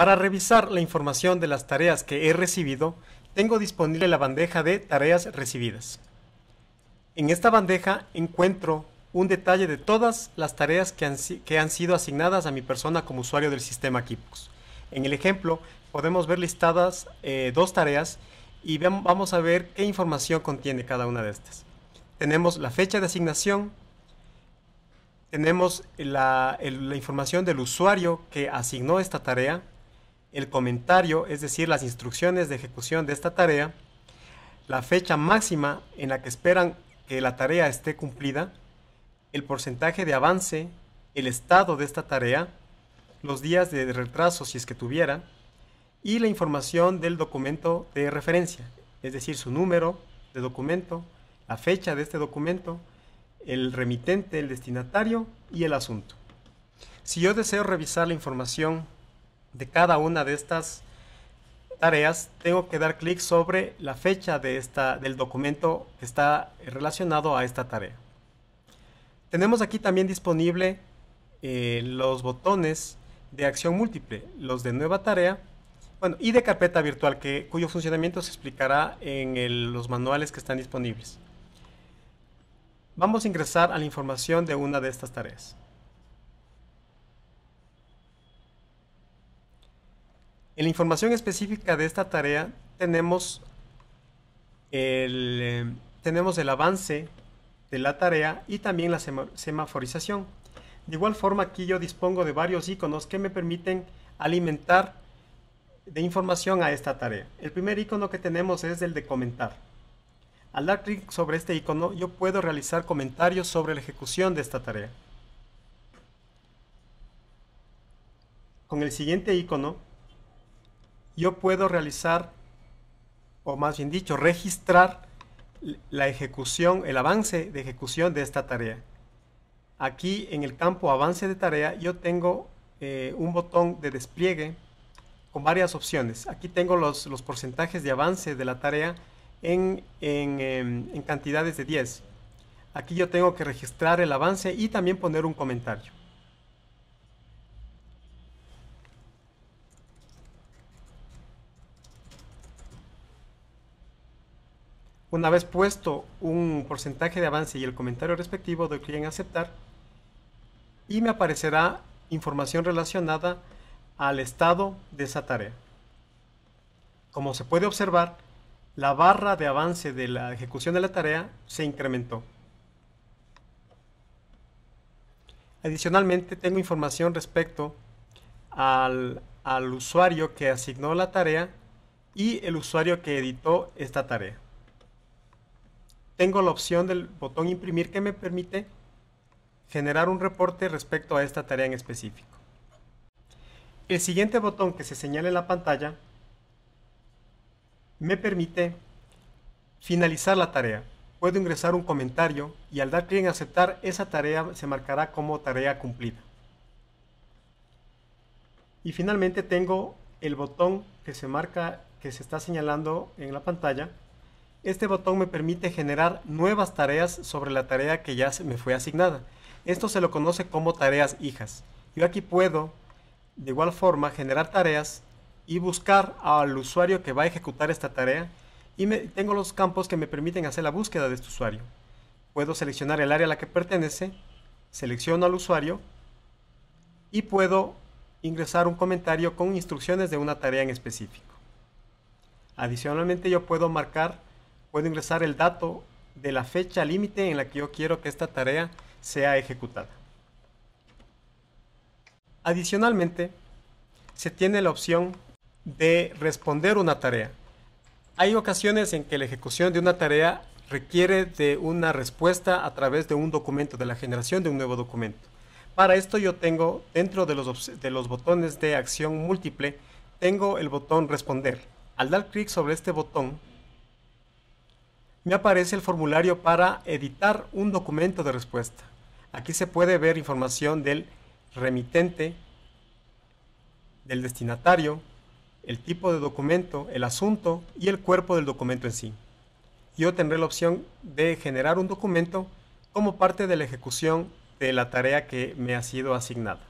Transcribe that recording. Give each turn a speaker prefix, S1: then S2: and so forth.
S1: Para revisar la información de las tareas que he recibido, tengo disponible la bandeja de tareas recibidas. En esta bandeja encuentro un detalle de todas las tareas que han, sido asignadas a mi persona como usuario del sistema Kipux. En el ejemplo podemos ver listadas eh, dos tareas y vamos a ver qué información contiene cada una de estas. Tenemos la fecha de asignación, tenemos la información del usuario que asignó esta tarea, el comentario, es decir, las instrucciones de ejecución de esta tarea, la fecha máxima en la que esperan que la tarea esté cumplida, el porcentaje de avance, el estado de esta tarea, los días de retraso si es que tuviera, y la información del documento de referencia, es decir, su número de documento, la fecha de este documento, el remitente, el destinatario y el asunto. Si yo deseo revisar la información de cada una de estas tareas, tengo que dar clic sobre la fecha de esta, del documento que está relacionado a esta tarea. Tenemos aquí también disponible eh, los botones de acción múltiple, los de nueva tarea bueno, y de carpeta virtual, cuyo funcionamiento se explicará en los manuales que están disponibles. Vamos a ingresar a la información de una de estas tareas. En la información específica de esta tarea tenemos el, eh, tenemos el avance de la tarea y también la semaforización. De igual forma aquí yo dispongo de varios iconos que me permiten alimentar de información a esta tarea. El primer icono que tenemos es el de comentar. Al dar clic sobre este icono yo puedo realizar comentarios sobre la ejecución de esta tarea. Con el siguiente icono yo puedo realizar, o más bien dicho, registrar la ejecución, el avance de ejecución de esta tarea. Aquí en el campo avance de tarea yo tengo eh, un botón de despliegue con varias opciones. Aquí tengo los, los porcentajes de avance de la tarea en, en em, cantidades de 10. Aquí yo tengo que registrar el avance y también poner un comentario. Una vez puesto un porcentaje de avance y el comentario respectivo, doy clic en aceptar y me aparecerá información relacionada al estado de esa tarea. Como se puede observar, la barra de avance de la ejecución de la tarea se incrementó. Adicionalmente, tengo información respecto al, al usuario que asignó la tarea y el usuario que editó esta tarea tengo la opción del botón imprimir que me permite generar un reporte respecto a esta tarea en específico. El siguiente botón que se señala en la pantalla me permite finalizar la tarea. Puedo ingresar un comentario y al dar clic en aceptar, esa tarea se marcará como tarea cumplida. Y finalmente tengo el botón que se marca, que se está señalando en la pantalla, este botón me permite generar nuevas tareas sobre la tarea que ya me fue asignada. Esto se lo conoce como tareas hijas. Yo aquí puedo, de igual forma, generar tareas y buscar al usuario que va a ejecutar esta tarea y tengo los campos que me permiten hacer la búsqueda de este usuario. Puedo seleccionar el área a la que pertenece, selecciono al usuario y puedo ingresar un comentario con instrucciones de una tarea en específico. Adicionalmente yo puedo marcar puedo ingresar el dato de la fecha límite en la que yo quiero que esta tarea sea ejecutada. Adicionalmente, se tiene la opción de responder una tarea. Hay ocasiones en que la ejecución de una tarea requiere de una respuesta a través de un documento, de la generación de un nuevo documento. Para esto yo tengo dentro de los, de los botones de acción múltiple, tengo el botón responder. Al dar clic sobre este botón, me aparece el formulario para editar un documento de respuesta. Aquí se puede ver información del remitente, del destinatario, el tipo de documento, el asunto y el cuerpo del documento en sí. Yo tendré la opción de generar un documento como parte de la ejecución de la tarea que me ha sido asignada.